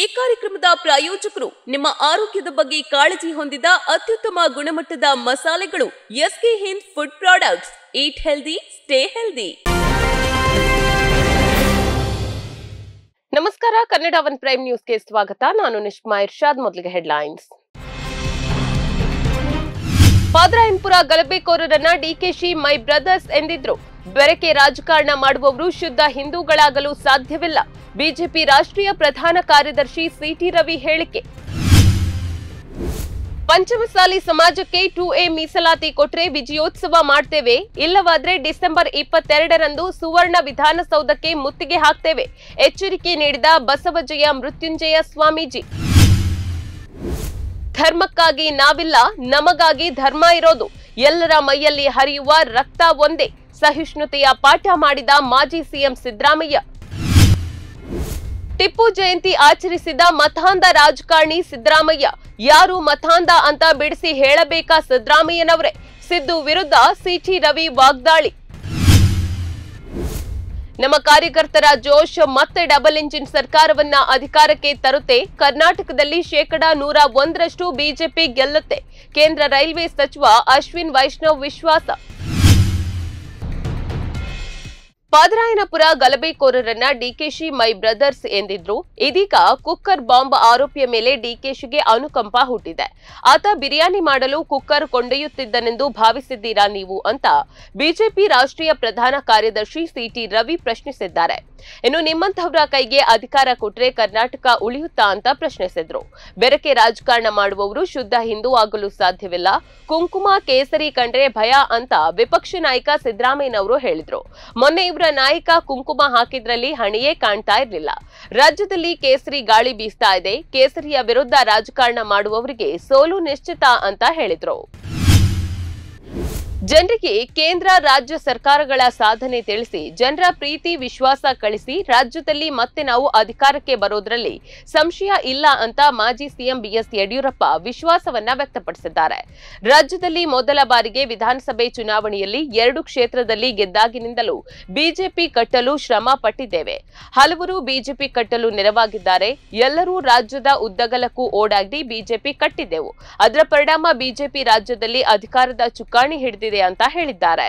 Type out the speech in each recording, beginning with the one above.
ಈ ಕಾರ್ಯಕ್ರಮದ ಪ್ರಾಯೋಜಕರು ನಿಮ್ಮ ಆರೋಗ್ಯದ ಬಗ್ಗೆ ಕಾಳಜಿ ಹೊಂದಿದ ಅತ್ಯುತ್ತಮ ಗುಣಮಟ್ಟದ ಮಸಾಲೆಗಳು SK Hind food products eat healthy stay healthy ನಮಸ್ಕಾರ ಕನ್ನಡ ಒನ್ ಪ್ರೈಮ್ ನ್ಯೂಸ್ಗೆ ಸ್ವಾಗತ ನಾನು ನಿಷ್ಮಾ ಇರ್ಷಾದ್ ಮೊದಲಿಗೆ ಹೆಡ್ಲೈನ್ಸ್ ಪಾದ್ರಾಯಂಪುರ ಗಲಭೆಕೋರರನ್ನ ಡಿಕೆಶಿ ಮೈ ಬ್ರದರ್ಸ್ ಎಂದಿದ್ರು ಬೆರಕೆ ರಾಜಕಾರಣ ಮಾಡುವವರು ಶುದ್ಧ ಹಿಂದೂಗಳಾಗಲು ಸಾಧ್ಯವಿಲ್ಲ ಬಿಜೆಪಿ ರಾಷ್ಟ್ರೀಯ ಪ್ರಧಾನ ಕಾರ್ಯದರ್ಶಿ ಸಿಟಿ ರವಿ ಹೇಳಿಕೆ ಪಂಚಮಸಾಲಿ ಸಮಾಜಕ್ಕೆ ಟೂ ಎ ಮೀಸಲಾತಿ ಕೊಟ್ರೆ ವಿಜಯೋತ್ಸವ ಮಾಡ್ತೇವೆ ಇಲ್ಲವಾದ್ರೆ ಡಿಸೆಂಬರ್ ಇಪ್ಪತ್ತೆರಡರಂದು ಸುವರ್ಣ ವಿಧಾನಸೌಧಕ್ಕೆ ಮುತ್ತಿಗೆ ಹಾಕ್ತೇವೆ ಎಚ್ಚರಿಕೆ ನೀಡಿದ ಬಸವಜಯ ಮೃತ್ಯುಂಜಯ ಸ್ವಾಮೀಜಿ ಧರ್ಮಕ್ಕಾಗಿ ನಾವಿಲ್ಲ ನಮಗಾಗಿ ಧರ್ಮ ಇರೋದು ಎಲ್ಲರ ಮೈಯಲ್ಲಿ ಹರಿಯುವ ರಕ್ತ ಒಂದೇ ಸಹಿಷ್ಣುತೆಯ ಪಾಠ ಮಾಡಿದ ಮಾಜಿ ಸಿಎಂ ಸಿದ್ದರಾಮಯ್ಯ ಟಿಪ್ಪು ಜಯಂತಿ ಆಚರಿಸಿದ ಮತಾಂಧ ರಾಜಕಾರಣಿ ಸಿದ್ದರಾಮಯ್ಯ ಯಾರು ಮತಾಂಧ ಅಂತ ಬಿಡಿಸಿ ಹೇಳಬೇಕಾ ಸಿದ್ದರಾಮಯ್ಯನವರೇ ಸಿದ್ದು ವಿರುದ್ಧ ಸಿಟಿ ರವಿ ವಾಗ್ದಾಳಿ ನಮ್ಮ ಕಾರ್ಯಕರ್ತರ ಜೋಶ್ ಮತ್ತೆ ಡಬಲ್ ಇಂಜಿನ್ ಸರ್ಕಾರವನ್ನ ಅಧಿಕಾರಕ್ಕೆ ತರುತ್ತೆ ಕರ್ನಾಟಕದಲ್ಲಿ ಶೇಕಡಾ ನೂರ ಒಂದರಷ್ಟು ಬಿಜೆಪಿ ಗೆಲ್ಲುತ್ತೆ ಕೇಂದ್ರ ರೈಲ್ವೆ ಸಚಿವ ಅಶ್ವಿನ್ ವೈಷ್ಣವ್ ವಿಶ್ವಾಸ ಪಾದರಾಯನಪುರ ಗಲಭೆಕೋರರನ್ನ ಡಿಕೆಶಿ ಮೈ ಬ್ರದರ್ಸ್ ಎಂದಿದ್ರು ಇದೀಗ ಕುಕ್ಕರ್ ಬಾಂಬ್ ಆರೋಪಿಯ ಮೇಲೆ ಡಿಕೆಶಿಗೆ ಅನುಕಂಪ ಹುಟ್ಟಿದೆ ಆತ ಬಿರಿಯಾನಿ ಮಾಡಲು ಕುಕ್ಕರ್ ಕೊಂಡೊಯ್ಯುತ್ತಿದ್ದನೆಂದು ಭಾವಿಸಿದ್ದೀರಾ ನೀವು ಅಂತ ಬಿಜೆಪಿ ರಾಷ್ಟ್ರೀಯ ಪ್ರಧಾನ ಕಾರ್ಯದರ್ಶಿ ಸಿಟಿ ರವಿ ಪ್ರಶ್ನಿಸಿದ್ದಾರೆ ಇನ್ನು ನಿಮ್ಮಂತಹವರ ಕೈಗೆ ಅಧಿಕಾರ ಕೊಟ್ರೆ ಕರ್ನಾಟಕ ಉಳಿಯುತ್ತಾ ಅಂತ ಪ್ರಶ್ನಿಸಿದ್ರು ಬೆರಕೆ ರಾಜಕಾರಣ ಮಾಡುವವರು ಶುದ್ಧ ಹಿಂದೂ ಆಗಲು ಸಾಧ್ಯವಿಲ್ಲ ಕುಂಕುಮ ಕೇಸರಿ ಕಂಡ್ರೆ ಭಯ ಅಂತ ವಿಪಕ್ಷ ನಾಯಕ ಸಿದ್ದರಾಮಯ್ಯನವರು ಹೇಳಿದ್ರು ಮೊನ್ನೆ ಇವರ ಅವರ ನಾಯಕ ಕುಂಕುಮ ಹಾಕಿದ್ರಲ್ಲಿ ಹಣಿಯೇ ಕಾಣ್ತಾ ಇರಲಿಲ್ಲ ರಾಜ್ಯದಲ್ಲಿ ಕೇಸರಿ ಗಾಳಿ ಬೀಸ್ತಾ ಇದೆ ಕೇಸರಿಯ ವಿರುದ್ಧ ರಾಜಕಾರಣ ಮಾಡುವವರಿಗೆ ಸೋಲು ನಿಶ್ಚಿತ ಅಂತ ಹೇಳಿದ್ರು ಜನರಿಗೆ ಕೇಂದ್ರ ರಾಜ್ಯ ಸರ್ಕಾರಗಳ ಸಾಧನೆ ತಿಳಿಸಿ ಜನರ ಪ್ರೀತಿ ವಿಶ್ವಾಸ ಕಳಿಸಿ ರಾಜ್ಯದಲ್ಲಿ ಮತ್ತೆ ನಾವು ಅಧಿಕಾರಕ್ಕೆ ಬರೋದ್ರಲ್ಲಿ ಸಂಶಯ ಇಲ್ಲ ಅಂತ ಮಾಜಿ ಸಿಎಂ ಬಿಎಸ್ ಯಡಿಯೂರಪ್ಪ ವಿಶ್ವಾಸವನ್ನ ವ್ಯಕ್ತಪಡಿಸಿದ್ದಾರೆ ರಾಜ್ಯದಲ್ಲಿ ಮೊದಲ ಬಾರಿಗೆ ವಿಧಾನಸಭೆ ಚುನಾವಣೆಯಲ್ಲಿ ಎರಡು ಕ್ಷೇತ್ರದಲ್ಲಿ ಗೆದ್ದಾಗಿನಿಂದಲೂ ಬಿಜೆಪಿ ಕಟ್ಟಲು ಶ್ರಮ ಪಟ್ಟಿದ್ದೇವೆ ಹಲವರು ಬಿಜೆಪಿ ಕಟ್ಟಲು ನೆರವಾಗಿದ್ದಾರೆ ಎಲ್ಲರೂ ರಾಜ್ಯದ ಉದ್ದಗಲಕ್ಕೂ ಓಡಾಗಿ ಬಿಜೆಪಿ ಕಟ್ಟಿದ್ದೆವು ಅದರ ಪರಿಣಾಮ ಬಿಜೆಪಿ ರಾಜ್ಯದಲ್ಲಿ ಅಧಿಕಾರದ ಚುಕ್ಕಾಣಿ ಹಿಡಿದಿದೆ ಅಂತ ಹೇಳಿದ್ದಾರೆ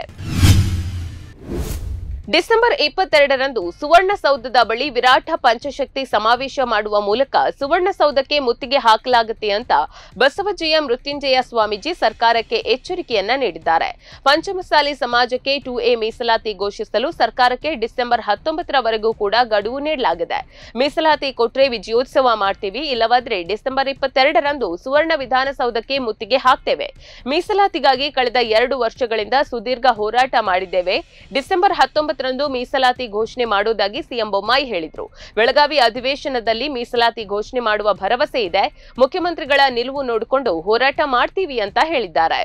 ಡಿಸೆಂಬರ್ ಇಪ್ಪತ್ತೆರಡರಂದು ಸುವರ್ಣಸೌಧದ ಬಳಿ ವಿರಾಟ ಪಂಚಶಕ್ತಿ ಸಮಾವೇಶ ಮಾಡುವ ಮೂಲಕ ಸುವರ್ಣಸೌಧಕ್ಕೆ ಮುತ್ತಿಗೆ ಹಾಕಲಾಗುತ್ತೆ ಅಂತ ಬಸವಜಯ ಮೃತ್ಯುಂಜಯ ಸ್ವಾಮೀಜಿ ಸರ್ಕಾರಕ್ಕೆ ಎಚ್ಚರಿಕೆಯನ್ನ ನೀಡಿದ್ದಾರೆ ಪಂಚಮಸಾಲಿ ಸಮಾಜಕ್ಕೆ ಟು ಎ ಮೀಸಲಾತಿ ಘೋಷಿಸಲು ಸರ್ಕಾರಕ್ಕೆ ಡಿಸೆಂಬರ್ ಹತ್ತೊಂಬತ್ತರವರೆಗೂ ಕೂಡ ಗಡುವು ನೀಡಲಾಗಿದೆ ಮೀಸಲಾತಿ ಕೊಟ್ಟರೆ ವಿಜಯೋತ್ಸವ ಮಾಡ್ತೀವಿ ಇಲ್ಲವಾದ್ರೆ ಡಿಸೆಂಬರ್ ಇಪ್ಪತ್ತೆರಡರಂದು ಸುವರ್ಣ ವಿಧಾನಸೌಧಕ್ಕೆ ಮುತ್ತಿಗೆ ಹಾಕ್ತೇವೆ ಮೀಸಲಾತಿಗಾಗಿ ಕಳೆದ ಎರಡು ವರ್ಷಗಳಿಂದ ಸುದೀರ್ಘ ಹೋರಾಟ ಮಾಡಿದ್ದೇವೆ ಡಿಸೆಂಬರ್ ಹತ್ತೊಂಬತ್ತು ಇಪ್ಪತ್ತರಂದು ಮೀಸಲಾತಿ ಘೋಷಣೆ ಮಾಡುವುದಾಗಿ ಸಿಎಂ ಬೊಮ್ಮಾಯಿ ಹೇಳಿದರು ಬೆಳಗಾವಿ ಅಧಿವೇಶನದಲ್ಲಿ ಮೀಸಲಾತಿ ಘೋಷಣೆ ಮಾಡುವ ಭರವಸೆ ಇದೆ ಮುಖ್ಯಮಂತ್ರಿಗಳ ನಿಲುವು ನೋಡಿಕೊಂಡು ಹೋರಾಟ ಮಾಡ್ತೀವಿ ಅಂತ ಹೇಳಿದ್ದಾರೆ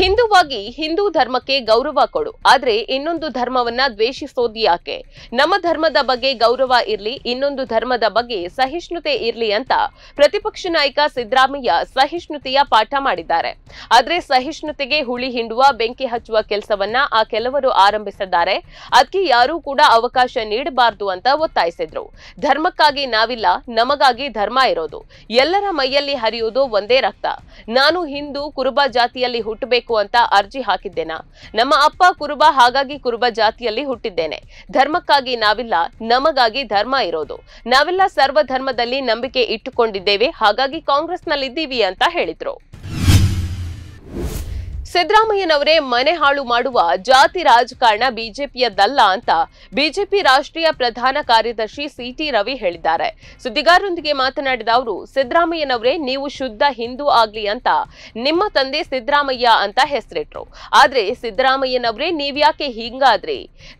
ಹಿಂದೂವಾಗಿ ಹಿಂದೂ ಧರ್ಮಕ್ಕೆ ಗೌರವ ಕೊಡು ಆದ್ರೆ ಇನ್ನೊಂದು ಧರ್ಮವನ್ನ ದ್ವೇಷಿಸೋದು ಯಾಕೆ ನಮ್ಮ ಧರ್ಮದ ಬಗ್ಗೆ ಗೌರವ ಇರ್ಲಿ ಇನ್ನೊಂದು ಧರ್ಮದ ಬಗ್ಗೆ ಸಹಿಷ್ಣುತೆ ಇರ್ಲಿ ಅಂತ ಪ್ರತಿಪಕ್ಷ ನಾಯಕ ಸಿದ್ದರಾಮಯ್ಯ ಸಹಿಷ್ಣುತೆಯ ಪಾಠ ಮಾಡಿದ್ದಾರೆ ಆದ್ರೆ ಸಹಿಷ್ಣುತೆಗೆ ಹುಳಿ ಹಿಂಡುವ ಬೆಂಕಿ ಹಚ್ಚುವ ಕೆಲಸವನ್ನ ಆ ಕೆಲವರು ಆರಂಭಿಸಿದ್ದಾರೆ ಅದಕ್ಕೆ ಯಾರೂ ಕೂಡ ಅವಕಾಶ ನೀಡಬಾರದು ಅಂತ ಒತ್ತಾಯಿಸಿದ್ರು ಧರ್ಮಕ್ಕಾಗಿ ನಾವಿಲ್ಲ ನಮಗಾಗಿ ಧರ್ಮ ಇರೋದು ಎಲ್ಲರ ಮೈಯಲ್ಲಿ ಹರಿಯುವುದು ಒಂದೇ ರಕ್ತ ನಾನು ಹಿಂದೂ ಕುರುಬ ಜಾತಿಯಲ್ಲಿ ಹುಟ್ಟಬೇಕು ಬೇಕು ಅಂತ ಅರ್ಜಿ ಹಾಕಿದ್ದೇನಾ ನಮ್ಮ ಅಪ್ಪ ಕುರುಬ ಹಾಗಾಗಿ ಕುರುಬ ಜಾತಿಯಲ್ಲಿ ಹುಟ್ಟಿದ್ದೇನೆ ಧರ್ಮಕ್ಕಾಗಿ ನಾವಿಲ್ಲ ನಮಗಾಗಿ ಧರ್ಮ ಇರೋದು ನಾವೆಲ್ಲ ಸರ್ವ ಧರ್ಮದಲ್ಲಿ ನಂಬಿಕೆ ಇಟ್ಟುಕೊಂಡಿದ್ದೇವೆ ಹಾಗಾಗಿ ಕಾಂಗ್ರೆಸ್ನಲ್ಲಿದ್ದೀವಿ ಅಂತ ಹೇಳಿದ್ರು ಸಿದ್ದರಾಮಯ್ಯನವರೇ ಮನೆ ಹಾಳು ಮಾಡುವ ಜಾತಿ ರಾಜಕಾರಣ ಬಿಜೆಪಿಯದ್ದಲ್ಲ ಅಂತ ಬಿಜೆಪಿ ರಾಷ್ಟ್ರೀಯ ಪ್ರಧಾನ ಕಾರ್ಯದರ್ಶಿ ಸಿಟಿ ರವಿ ಹೇಳಿದ್ದಾರೆ ಸುದ್ದಿಗಾರರೊಂದಿಗೆ ಮಾತನಾಡಿದ ಅವರು ಸಿದ್ದರಾಮಯ್ಯನವರೇ ನೀವು ಶುದ್ಧ ಹಿಂದೂ ಆಗ್ಲಿ ಅಂತ ನಿಮ್ಮ ತಂದೆ ಸಿದ್ದರಾಮಯ್ಯ ಅಂತ ಹೆಸರಿಟ್ರು ಆದ್ರೆ ಸಿದ್ದರಾಮಯ್ಯನವರೇ ನೀವ್ಯಾಕೆ ಹಿಂಗಾದ್ರಿ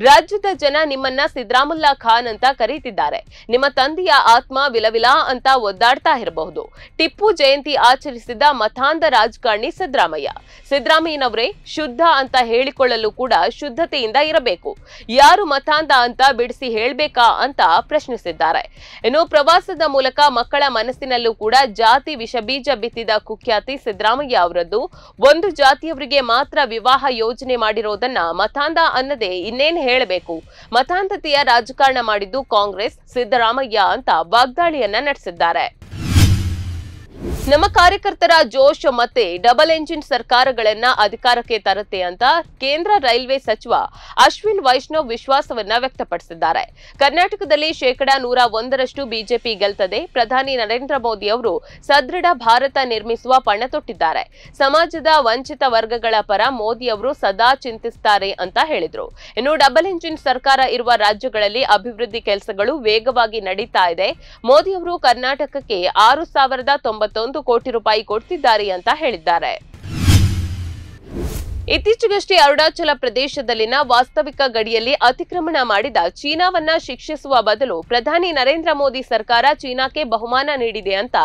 ರಾಜ್ಯದ ಜನ ನಿಮ್ಮನ್ನ ಸಿದ್ದರಾಮಲ್ಲಾ ಖಾನ್ ಅಂತ ಕರೀತಿದ್ದಾರೆ ನಿಮ್ಮ ತಂದೆಯ ಆತ್ಮ ವಿಲವಿಲ ಅಂತ ಒದ್ದಾಡ್ತಾ ಇರಬಹುದು ಟಿಪ್ಪು ಜಯಂತಿ ಆಚರಿಸಿದ ಮತಾಂಧ ರಾಜಕಾರಣಿ ಸಿದ್ದರಾಮಯ್ಯ ಸಿದ್ದರಾಮಯ್ಯ ರಾಮಯ್ಯನವರೇ ಶುದ್ಧ ಅಂತ ಹೇಳಿಕೊಳ್ಳಲು ಕೂಡ ಶುದ್ಧತೆಯಿಂದ ಇರಬೇಕು ಯಾರು ಮತಾಂಧ ಅಂತ ಬಿಡಿಸಿ ಹೇಳಬೇಕಾ ಅಂತ ಪ್ರಶ್ನಿಸಿದ್ದಾರೆ ಇನ್ನು ಪ್ರವಾಸದ ಮೂಲಕ ಮಕ್ಕಳ ಮನಸ್ಸಿನಲ್ಲೂ ಕೂಡ ಜಾತಿ ವಿಷಬೀಜ ಬಿತ್ತಿದ ಕುಖ್ಯಾತಿ ಸಿದ್ದರಾಮಯ್ಯ ಅವರದ್ದು ಒಂದು ಜಾತಿಯವರಿಗೆ ಮಾತ್ರ ವಿವಾಹ ಯೋಜನೆ ಮಾಡಿರೋದನ್ನ ಮತಾಂಧ ಅನ್ನದೇ ಇನ್ನೇನು ಹೇಳಬೇಕು ಮತಾಂಧತೆಯ ರಾಜಕಾರಣ ಮಾಡಿದ್ದು ಕಾಂಗ್ರೆಸ್ ಸಿದ್ದರಾಮಯ್ಯ ಅಂತ ವಾಗ್ದಾಳಿಯನ್ನ ನಡೆಸಿದ್ದಾರೆ ನಮ್ಮ ಕಾರ್ಯಕರ್ತರ ಜೋಶ್ ಮತ್ತೆ ಡಬಲ್ ಎಂಜಿನ್ ಸರ್ಕಾರಗಳನ್ನ ಅಧಿಕಾರಕ್ಕೆ ತರುತ್ತೆ ಅಂತ ಕೇಂದ್ರ ರೈಲ್ವೆ ಸಚಿವ ಅಶ್ವಿನ್ ವೈಷ್ಣವ್ ವಿಶ್ವಾಸವನ್ನ ವ್ಯಕ್ತಪಡಿಸಿದ್ದಾರೆ ಕರ್ನಾಟಕದಲ್ಲಿ ಶೇಕಡಾ ನೂರ ಒಂದರಷ್ಟು ಬಿಜೆಪಿ ಗೆಲ್ತದೆ ಪ್ರಧಾನಿ ನರೇಂದ್ರ ಮೋದಿ ಅವರು ಸದೃಢ ಭಾರತ ನಿರ್ಮಿಸುವ ಪಣ ತೊಟ್ಟಿದ್ದಾರೆ ಸಮಾಜದ ವಂಚಿತ ವರ್ಗಗಳ ಪರ ಮೋದಿ ಅವರು ಸದಾ ಚಿಂತಿಸುತ್ತಾರೆ ಅಂತ ಹೇಳಿದ್ರು ಇನ್ನು ಡಬಲ್ ಎಂಜಿನ್ ಸರ್ಕಾರ ಇರುವ ರಾಜ್ಯಗಳಲ್ಲಿ ಅಭಿವೃದ್ಧಿ ಕೆಲಸಗಳು ವೇಗವಾಗಿ ನಡೀತಾ ಇದೆ ಮೋದಿ ಅವರು ಕರ್ನಾಟಕಕ್ಕೆ ಆರು ಸಾವಿರದ ತೊಂಬತ್ತೊಂದು ಕೋಟಿ ರೂಪಾಯಿ ಕೊಡ್ತಿದ್ದಾರೆ ಅಂತ ಹೇಳಿದ್ದಾರೆ ಇತ್ತೀಚೆಗಷ್ಟೇ ಅರುಣಾಚಲ ಪ್ರದೇಶದಲ್ಲಿನ ವಾಸ್ತವಿಕ ಗಡಿಯಲ್ಲಿ ಅತಿಕ್ರಮಣ ಮಾಡಿದ ಚೀನಾವನ್ನ ಶಿಕ್ಷಿಸುವ ಬದಲು ಪ್ರಧಾನಿ ನರೇಂದ್ರ ಮೋದಿ ಸರ್ಕಾರ ಚೀನಾಕ್ಕೆ ಬಹುಮಾನ ನೀಡಿದೆ ಅಂತ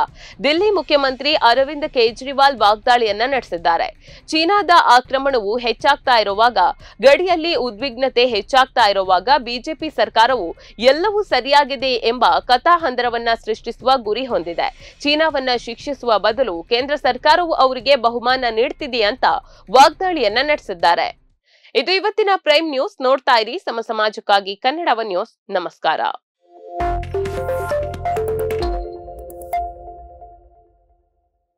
ದಿಲ್ಲಿ ಮುಖ್ಯಮಂತ್ರಿ ಅರವಿಂದ್ ಕೇಜ್ರಿವಾಲ್ ವಾಗ್ದಾಳಿಯನ್ನ ನಡೆಸಿದ್ದಾರೆ ಚೀನಾದ ಆಕ್ರಮಣವು ಹೆಚ್ಚಾಗ್ತಾ ಇರುವಾಗ ಗಡಿಯಲ್ಲಿ ಉದ್ವಿಗ್ನತೆ ಹೆಚ್ಚಾಗ್ತಾ ಇರುವಾಗ ಬಿಜೆಪಿ ಸರ್ಕಾರವು ಎಲ್ಲವೂ ಸರಿಯಾಗಿದೆ ಎಂಬ ಕಥಾಹಂದರವನ್ನ ಸೃಷ್ಟಿಸುವ ಗುರಿ ಹೊಂದಿದೆ ಚೀನಾವನ್ನ ಶಿಕ್ಷಿಸುವ ಬದಲು ಕೇಂದ್ರ ಸರ್ಕಾರವು ಅವರಿಗೆ ಬಹುಮಾನ ನೀಡ್ತಿದೆ ಅಂತ ವಾಗ್ದಾಳಿಯ ಸಭೆಯನ್ನ ನಡೆಸಿದ್ದಾರೆ ಇದು ಇವತ್ತಿನ ಪ್ರೈಮ್ ನ್ಯೂಸ್ ನೋಡ್ತಾ ಇರಿ ಸಮ ಸಮಾಜಕ್ಕಾಗಿ ಕನ್ನಡವ ನ್ಯೂಸ್ ನಮಸ್ಕಾರ